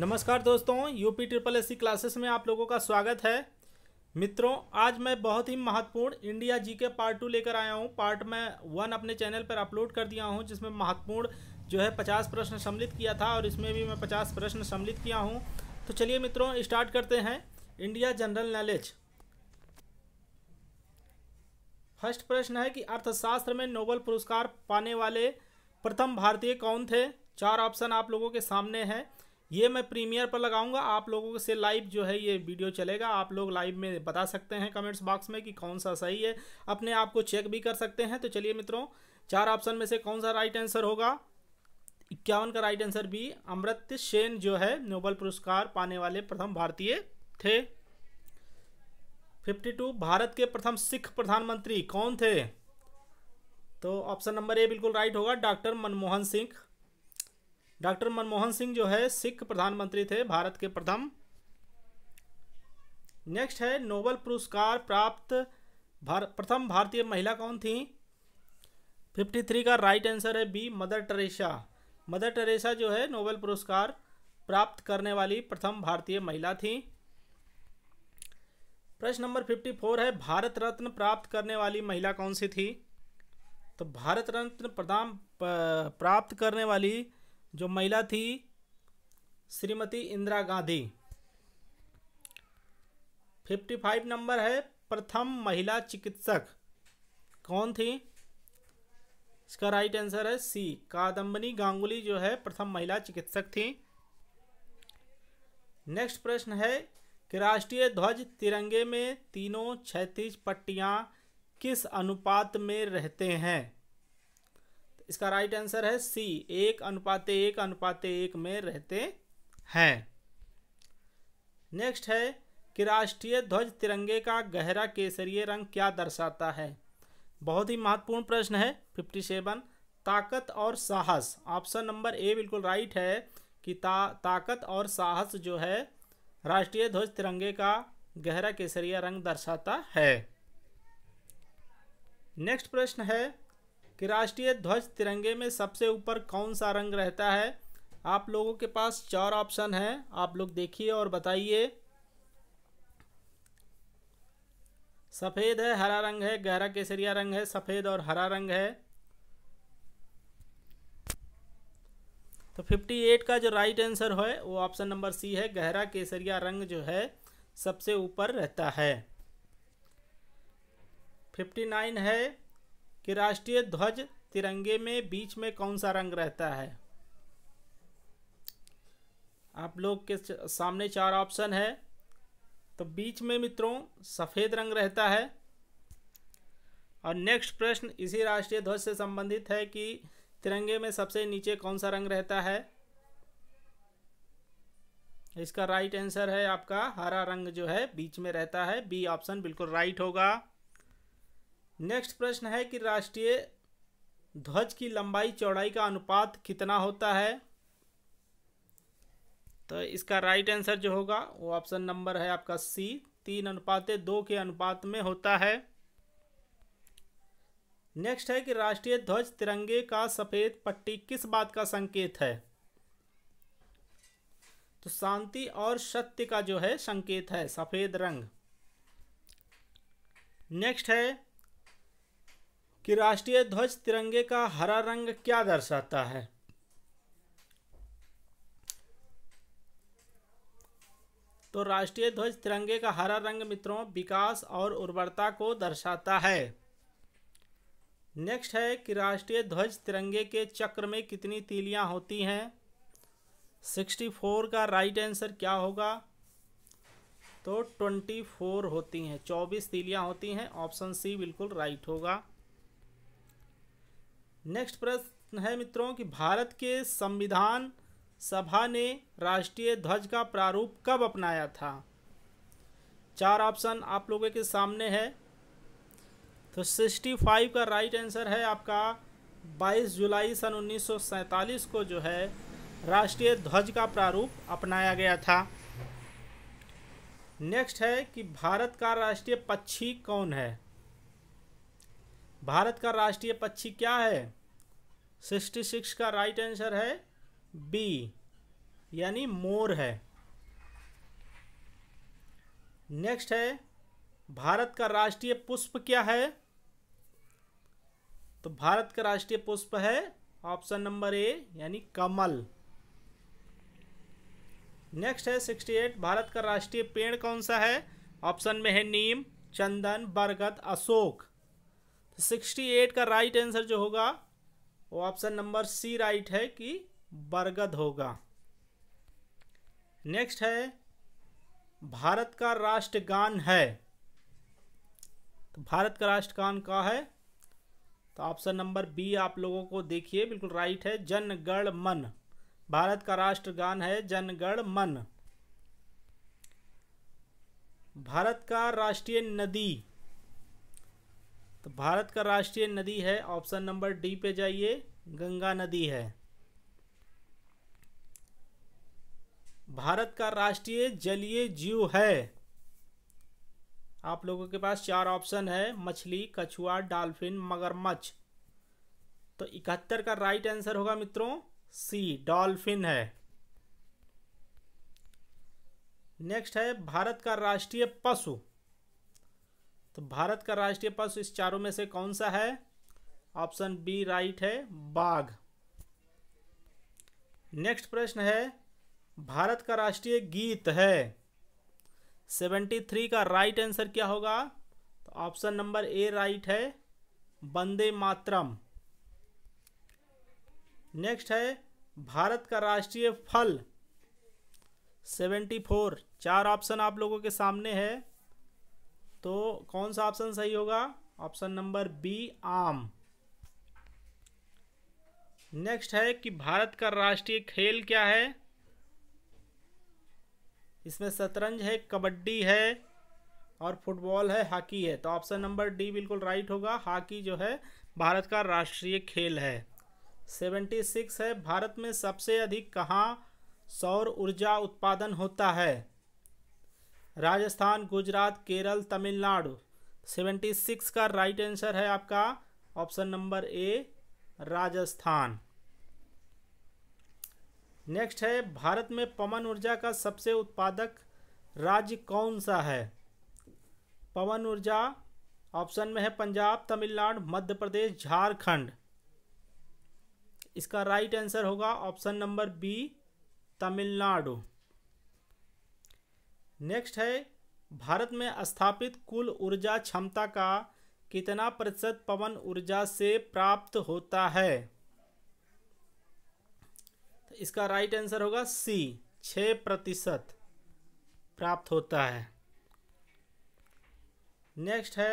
नमस्कार दोस्तों UP triple S classes में आप लोगों का स्वागत है मित्रों आज मैं बहुत ही महत्वपूर्ण इंडिया जी के पार्ट टू लेकर आया हूँ पार्ट मैं वन अपने चैनल पर अपलोड कर दिया हूँ जिसमें महत्वपूर्ण जो है पचास प्रश्न सम्मिलित किया था और इसमें भी मैं पचास प्रश्न सम्मिलित किया हूँ तो चलिए मित्रों स्टार्ट करते हैं इंडिया जनरल नॉलेज फर्स्ट प्रश्न है कि अर्थशास्त्र में नोबल पुरस्कार पाने वाले प्रथम भारतीय कौन थे चार ऑप्शन आप लोगों के सामने हैं ये मैं प्रीमियर पर लगाऊंगा आप लोगों से लाइव जो है ये वीडियो चलेगा आप लोग लाइव में बता सकते हैं कमेंट्स बॉक्स में कि कौन सा सही है अपने आप को चेक भी कर सकते हैं तो चलिए मित्रों चार ऑप्शन में से कौन सा राइट आंसर होगा इक्यावन का राइट आंसर भी अमृत सेन जो है नोबल पुरस्कार पाने वाले प्रथम भारतीय थे 52 भारत के प्रथम सिख प्रधानमंत्री कौन थे तो ऑप्शन नंबर ए बिल्कुल राइट होगा डॉक्टर मनमोहन सिंह डॉक्टर मनमोहन सिंह जो है सिख प्रधानमंत्री थे भारत के प्रथम नेक्स्ट है नोबल पुरस्कार प्राप्त भार, प्रथम भारतीय महिला कौन थी फिफ्टी थ्री का राइट आंसर है B Mother Teresa Mother Teresa जो है नोबल पुरस्कार प्राप्त करने वाली प्रथम भारतीय महिला थी प्रश्न नंबर फिफ्टी फोर है भारत रत्न प्राप्त करने वाली महिला कौन सी थी तो भारत रत्न प्रदान प्राप्त करने वाली जो महिला थी Shrimati Indira Gandhi fifty five number है प्रथम महिला चिकित्सक कौन थी इसका राइट आंसर है सी कादम्बनी गांगुली जो है प्रथम महिला चिकित्सक थी नेक्स्ट प्रश्न है कि राष्ट्रीय ध्वज तिरंगे में तीनों छैतीस पट्टियाँ किस अनुपात में रहते हैं इसका राइट आंसर है सी एक अनुपाते एक अनुपाते एक में रहते हैं नेक्स्ट है कि राष्ट्रीय ध्वज तिरंगे का गहरा केसरीय रंग क्या दर्शाता है बहुत ही महत्वपूर्ण प्रश्न है फिफ्टी सेवन ताकत और साहस ऑप्शन नंबर ए बिल्कुल राइट है कि ता, ताकत और साहस जो है राष्ट्रीय ध्वज तिरंगे का गहरा केसरिया रंग दर्शाता है नेक्स्ट प्रश्न है कि राष्ट्रीय ध्वज तिरंगे में सबसे ऊपर कौन सा रंग रहता है आप लोगों के पास चार ऑप्शन हैं आप लोग देखिए और बताइए सफ़ेद है हरा रंग है गहरा केसरिया रंग है सफ़ेद और हरा रंग है तो 58 का जो राइट आंसर है वो ऑप्शन नंबर सी है गहरा केसरिया रंग जो है सबसे ऊपर रहता है 59 है कि राष्ट्रीय ध्वज तिरंगे में बीच में कौन सा रंग रहता है आप लोग के सामने चार ऑप्शन है तो बीच में मित्रों सफ़ेद रंग रहता है और नेक्स्ट प्रश्न इसी राष्ट्रीय ध्वज से संबंधित है कि तिरंगे में सबसे नीचे कौन सा रंग रहता है इसका राइट आंसर है आपका हरा रंग जो है बीच में रहता है बी ऑप्शन बिल्कुल राइट होगा नेक्स्ट प्रश्न है कि राष्ट्रीय ध्वज की लंबाई चौड़ाई का अनुपात कितना होता है तो इसका राइट आंसर जो होगा वो ऑप्शन नंबर है आपका सी तीन अनुपात दो के अनुपात में होता है नेक्स्ट है कि राष्ट्रीय ध्वज तिरंगे का सफ़ेद पट्टी किस बात का संकेत है तो शांति और सत्य का जो है संकेत है सफ़ेद रंग नेक्स्ट है कि राष्ट्रीय ध्वज तिरंगे का हरा रंग क्या दर्शाता है तो राष्ट्रीय ध्वज तिरंगे का हरा रंग मित्रों विकास और उर्वरता को दर्शाता है नेक्स्ट है कि राष्ट्रीय ध्वज तिरंगे के चक्र में कितनी तीलियां होती हैं सिक्सटी फोर का राइट आंसर क्या होगा तो ट्वेंटी फोर होती हैं चौबीस तीलियां होती हैं ऑप्शन सी बिल्कुल राइट होगा नेक्स्ट प्रश्न है मित्रों कि भारत के संविधान सभा ने राष्ट्रीय ध्वज का प्रारूप कब अपनाया था चार ऑप्शन आप लोगों के सामने है तो सिक्सटी फाइव का राइट आंसर है आपका बाईस जुलाई सन उन्नीस को जो है राष्ट्रीय ध्वज का प्रारूप अपनाया गया था नेक्स्ट है कि भारत का राष्ट्रीय पक्षी कौन है भारत का राष्ट्रीय पक्षी क्या है सिक्सटी सिक्स का राइट आंसर है बी यानी मोर है नेक्स्ट है भारत का राष्ट्रीय पुष्प क्या है तो भारत का राष्ट्रीय पुष्प है ऑप्शन नंबर ए यानी कमल नेक्स्ट है सिक्सटी एट भारत का राष्ट्रीय पेड़ कौन सा है ऑप्शन में है नीम चंदन बरगद अशोक सिक्सटी तो एट का राइट आंसर जो होगा वो ऑप्शन नंबर सी राइट है कि बरगद होगा नेक्स्ट है भारत का राष्ट्रगान है तो भारत का राष्ट्रगान का है तो ऑप्शन नंबर बी आप लोगों को देखिए बिल्कुल राइट है जनगण मन भारत का राष्ट्रगान है जनगण मन भारत का राष्ट्रीय नदी तो भारत का राष्ट्रीय नदी है ऑप्शन नंबर डी पे जाइए गंगा नदी है भारत का राष्ट्रीय जलीय जीव है आप लोगों के पास चार ऑप्शन है मछली कछुआ डॉल्फिन मगरमच्छ तो इकहत्तर का राइट आंसर होगा मित्रों सी डॉल्फिन है नेक्स्ट है भारत का राष्ट्रीय पशु तो भारत का राष्ट्रीय पशु इस चारों में से कौन सा है ऑप्शन बी राइट है बाघ नेक्स्ट प्रश्न है भारत का राष्ट्रीय गीत है सेवेंटी थ्री का राइट आंसर क्या होगा तो ऑप्शन नंबर ए राइट है वंदे मातरम नेक्स्ट है भारत का राष्ट्रीय फल सेवेंटी फोर चार ऑप्शन आप लोगों के सामने है तो कौन सा ऑप्शन सही होगा ऑप्शन नंबर बी आम नेक्स्ट है कि भारत का राष्ट्रीय खेल क्या है इसमें शतरंज है कबड्डी है और फुटबॉल है हॉकी है तो ऑप्शन नंबर डी बिल्कुल राइट होगा हॉकी जो है भारत का राष्ट्रीय खेल है सेवेंटी सिक्स है भारत में सबसे अधिक कहाँ सौर ऊर्जा उत्पादन होता है राजस्थान गुजरात केरल तमिलनाडु सेवेंटी सिक्स का राइट आंसर है आपका option number A Rajasthan next है भारत में पवन ऊर्जा का सबसे उत्पादक राज्य कौन सा है पवन ऊर्जा ऑप्शन में है पंजाब तमिलनाडु मध्य प्रदेश झारखंड इसका राइट आंसर होगा option number B Tamil Nadu next है भारत में स्थापित कुल ऊर्जा क्षमता का कितना प्रतिशत पवन ऊर्जा से प्राप्त होता है तो इसका राइट आंसर होगा सी छ प्रतिशत प्राप्त होता है नेक्स्ट है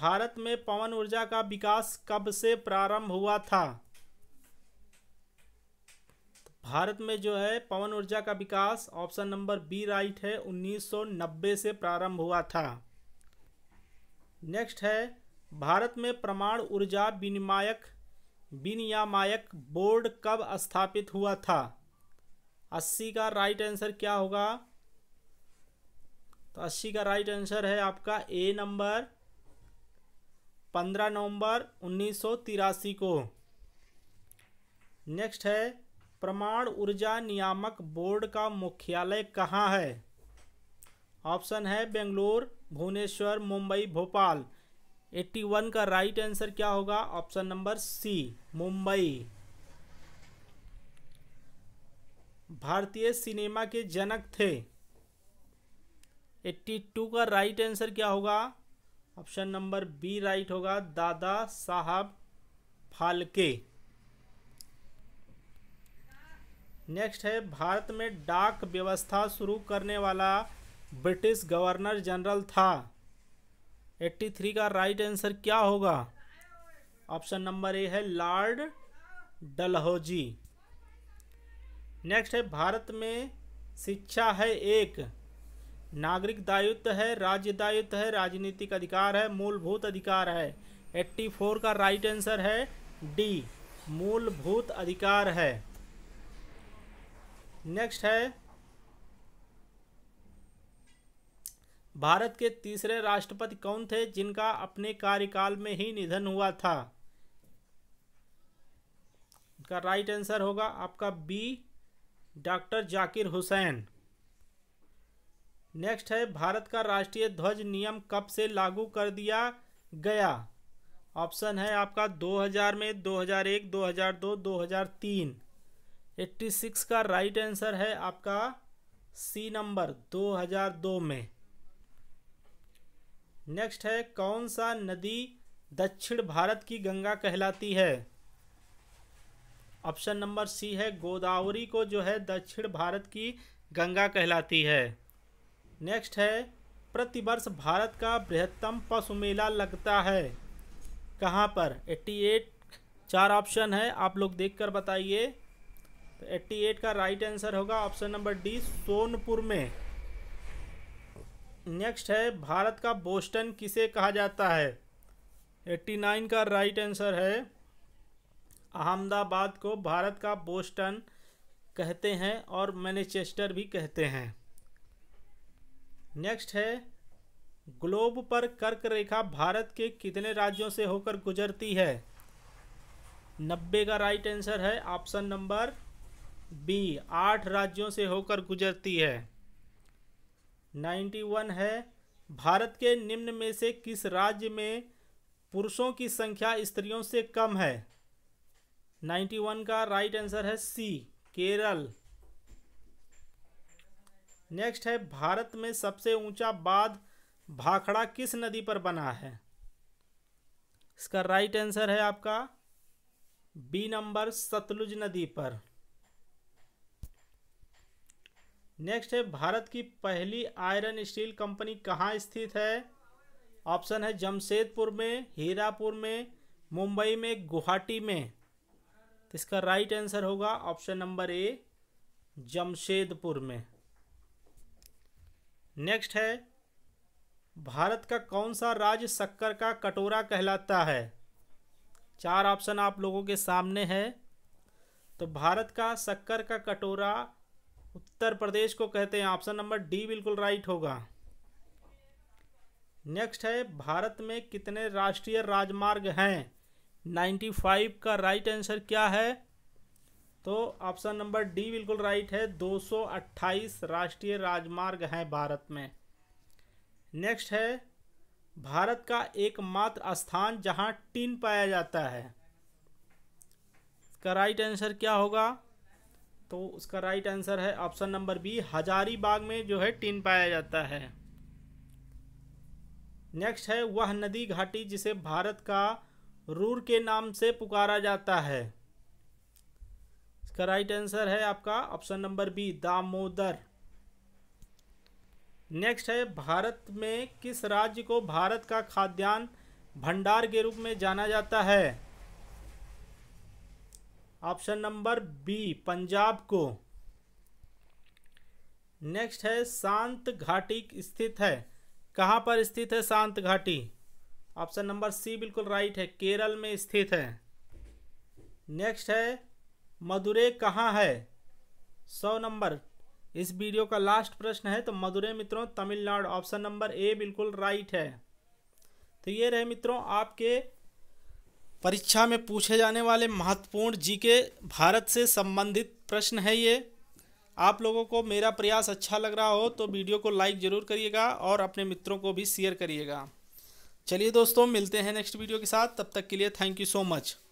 भारत में पवन ऊर्जा का विकास कब से प्रारंभ हुआ था भारत में जो है पवन ऊर्जा का विकास ऑप्शन नंबर बी राइट है 1990 से प्रारंभ हुआ था नेक्स्ट है भारत में प्रमाण ऊर्जा विनिमायक विनियामायक बोर्ड कब स्थापित हुआ था अस्सी का राइट आंसर क्या होगा तो अस्सी का राइट आंसर है आपका ए नंबर पंद्रह नवंबर उन्नीस को नेक्स्ट है प्रमाण ऊर्जा नियामक बोर्ड का मुख्यालय कहाँ है ऑप्शन है बेंगलोर भुवनेश्वर मुंबई भोपाल 81 का राइट आंसर क्या होगा ऑप्शन नंबर सी मुंबई भारतीय सिनेमा के जनक थे 82 का राइट आंसर क्या होगा ऑप्शन नंबर बी राइट होगा दादा साहब फालके नेक्स्ट है भारत में डाक व्यवस्था शुरू करने वाला ब्रिटिश गवर्नर जनरल था 83 का राइट आंसर क्या होगा ऑप्शन नंबर ए है लॉर्ड डलहौजी नेक्स्ट है भारत में शिक्षा है एक नागरिक दायित्व है राज्य दायित्व है राजनीतिक अधिकार है मूलभूत अधिकार है 84 का राइट आंसर है डी मूलभूत अधिकार है नेक्स्ट है भारत के तीसरे राष्ट्रपति कौन थे जिनका अपने कार्यकाल में ही निधन हुआ था इनका राइट आंसर होगा आपका B doctor Zakir Hussain next है भारत का राष्ट्रीय ध्वज नियम कब से लागू कर दिया गया ऑप्शन है आपका 2000 में 2001, 2002, 2003 एट्टी सिक्स का राइट आंसर है आपका सी नंबर दो हजार दो में नेक्स्ट है कौन सा नदी दक्षिण भारत की गंगा कहलाती है ऑप्शन नंबर सी है गोदावरी को जो है दक्षिण भारत की गंगा कहलाती है नेक्स्ट है प्रतिवर्ष भारत का बृहत्तम पशु मेला लगता है कहाँ पर 88 चार ऑप्शन है आप लोग देखकर बताइए तो 88 का राइट आंसर होगा ऑप्शन नंबर डी सोनपुर में नेक्स्ट है भारत का बोस्टन किसे कहा जाता है 89 का राइट आंसर है अहमदाबाद को भारत का बोस्टन कहते हैं और मैनचेस्टर भी कहते हैं नेक्स्ट है ग्लोब पर कर्क रेखा भारत के कितने राज्यों से होकर गुजरती है नब्बे का राइट आंसर है ऑप्शन नंबर बी आठ राज्यों से होकर गुजरती है नाइन्टी वन है भारत के निम्न में से किस राज्य में पुरुषों की संख्या स्त्रियों से कम है नाइन्टी वन का राइट आंसर है सी केरल नेक्स्ट है भारत में सबसे ऊंचा बाद भाखड़ा किस नदी पर बना है इसका राइट आंसर है आपका बी नंबर सतलुज नदी पर नेक्स्ट है भारत की पहली आयरन स्टील कंपनी कहाँ स्थित है ऑप्शन है जमशेदपुर में हीरापुर में मुंबई में गुवाहाटी में तो इसका राइट आंसर होगा ऑप्शन नंबर ए जमशेदपुर में नेक्स्ट है भारत का कौन सा राज्य शक्कर का कटोरा कहलाता है चार ऑप्शन आप लोगों के सामने है तो भारत का शक्कर का कटोरा उत्तर प्रदेश को कहते हैं ऑप्शन नंबर डी बिल्कुल राइट होगा नेक्स्ट है भारत में कितने राष्ट्रीय राजमार्ग हैं 95 का राइट आंसर क्या है तो ऑप्शन नंबर डी बिल्कुल राइट है 228 राष्ट्रीय राजमार्ग हैं भारत में नेक्स्ट है भारत का एकमात्र स्थान जहां टिन पाया जाता है इसका राइट आंसर क्या होगा तो उसका राइट आंसर है ऑप्शन नंबर बी हजारीबाग में जो है टिन पाया जाता है नेक्स्ट है वह नदी घाटी जिसे भारत का रूर के नाम से पुकारा जाता है इसका राइट आंसर है आपका option number B Damodar next है भारत में किस राज्य को भारत का खाद्यान्न भंडार के रूप में जाना जाता है ऑप्शन नंबर बी पंजाब को नेक्स्ट है शांत घाटी स्थित है कहाँ पर स्थित है शांत घाटी ऑप्शन नंबर सी बिल्कुल राइट है केरल में स्थित है नेक्स्ट है मदुरे कहाँ है सौ नंबर इस वीडियो का लास्ट प्रश्न है तो मदुरे मित्रों तमिलनाडु ऑप्शन नंबर ए बिल्कुल राइट है तो ये रहे मित्रों आपके परीक्षा में पूछे जाने वाले महत्वपूर्ण जीके भारत से संबंधित प्रश्न है ये आप लोगों को मेरा प्रयास अच्छा लग रहा हो तो वीडियो को लाइक ज़रूर करिएगा और अपने मित्रों को भी शेयर करिएगा चलिए दोस्तों मिलते हैं नेक्स्ट वीडियो के साथ तब तक के लिए थैंक यू सो मच